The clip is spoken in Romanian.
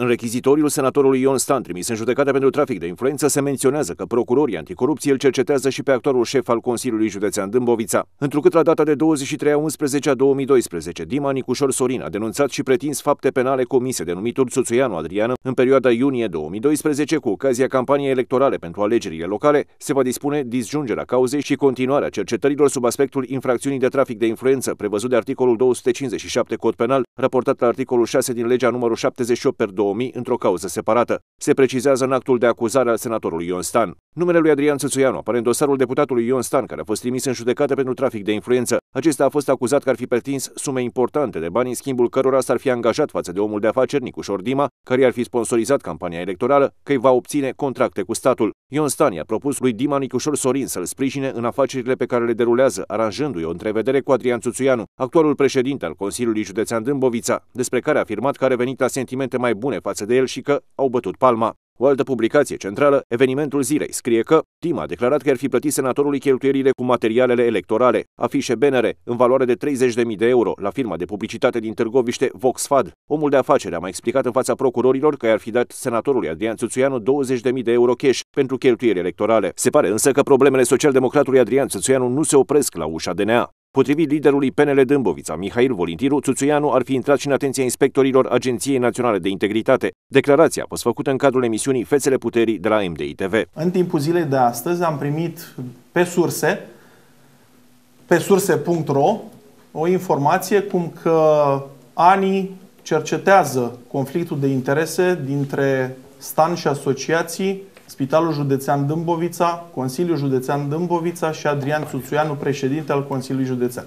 În rechizitoriul senatorului Ion Stan trimis în judecată pentru trafic de influență se menționează că procurorii anticorupție îl cercetează și pe actorul șef al Consiliului Județean Dâmbovița. Întrucât la data de 23 11 a 2012, Dima Nicușor Sorin a denunțat și pretins fapte penale comise de numitul Suțuianu Adrian în perioada iunie 2012 cu ocazia campaniei electorale pentru alegerile locale, se va dispune disjungerea cauzei și continuarea cercetărilor sub aspectul infracțiunii de trafic de influență prevăzut de articolul 257 Cod Penal, raportat la articolul 6 din legea numărul 78 per 2. 2000 într-o cauză separată. Se precizează în actul de acuzare al senatorului Ion Stan. Numele lui Adrian Țățuianu apare în dosarul deputatului Ion Stan, care a fost trimis în judecată pentru trafic de influență. Acesta a fost acuzat că ar fi pretins sume importante de bani în schimbul cărora s-ar fi angajat față de omul de afaceri Nicușor Dima, care ar fi sponsorizat campania electorală, că îi va obține contracte cu statul. Ion Stan i-a propus lui Dima Nicușor Sorin să-l sprijine în afacerile pe care le derulează, aranjându-i o întrevedere cu Adrian Țuțuianu, actualul președinte al Consiliului Județean Dâmbovița, despre care a afirmat că a revenit la sentimente mai bune față de el și că au bătut palma. O altă publicație centrală, Evenimentul Zilei, scrie că Tim a declarat că ar fi plătit senatorului cheltuierile cu materialele electorale, afișe BNR, în valoare de 30.000 de euro, la firma de publicitate din Târgoviște, Voxfad. Omul de afaceri a mai explicat în fața procurorilor că i-ar fi dat senatorului Adrian Țuțuianu 20.000 de euro cash pentru cheltuieli electorale. Se pare însă că problemele socialdemocratului Adrian Țuțuianu nu se opresc la ușa DNA. Potrivit liderului PNL Dâmbovița, Mihail Volintiru, Țuțuianu ar fi intrat și în atenția inspectorilor Agenției Naționale de Integritate. Declarația a fost făcută în cadrul emisiunii Fețele Puterii de la MDI TV. În timpul zilei de astăzi am primit pe surse, pe surse.ro, o informație cum că ANI cercetează conflictul de interese dintre Stan și asociații Spitalul Județean Dâmbovița, Consiliul Județean Dâmbovița și Adrian Suțuianu, președinte al Consiliului Județean.